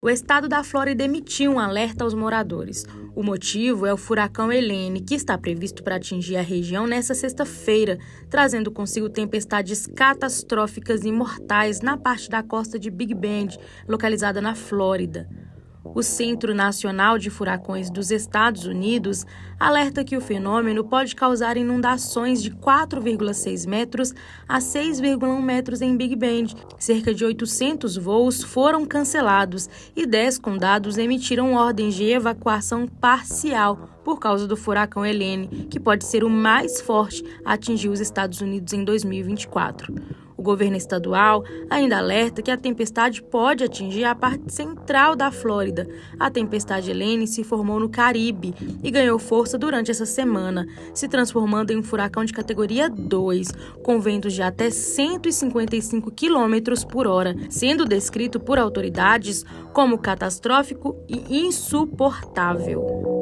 O estado da Flórida emitiu um alerta aos moradores. O motivo é o furacão Helene, que está previsto para atingir a região nesta sexta-feira, trazendo consigo tempestades catastróficas e mortais na parte da costa de Big Bend, localizada na Flórida. O Centro Nacional de Furacões dos Estados Unidos alerta que o fenômeno pode causar inundações de 4,6 metros a 6,1 metros em Big Bend. Cerca de 800 voos foram cancelados e 10 condados emitiram ordens de evacuação parcial por causa do furacão Helene, que pode ser o mais forte a atingir os Estados Unidos em 2024 governo estadual ainda alerta que a tempestade pode atingir a parte central da Flórida. A tempestade Helene se formou no Caribe e ganhou força durante essa semana, se transformando em um furacão de categoria 2, com ventos de até 155 km por hora, sendo descrito por autoridades como catastrófico e insuportável.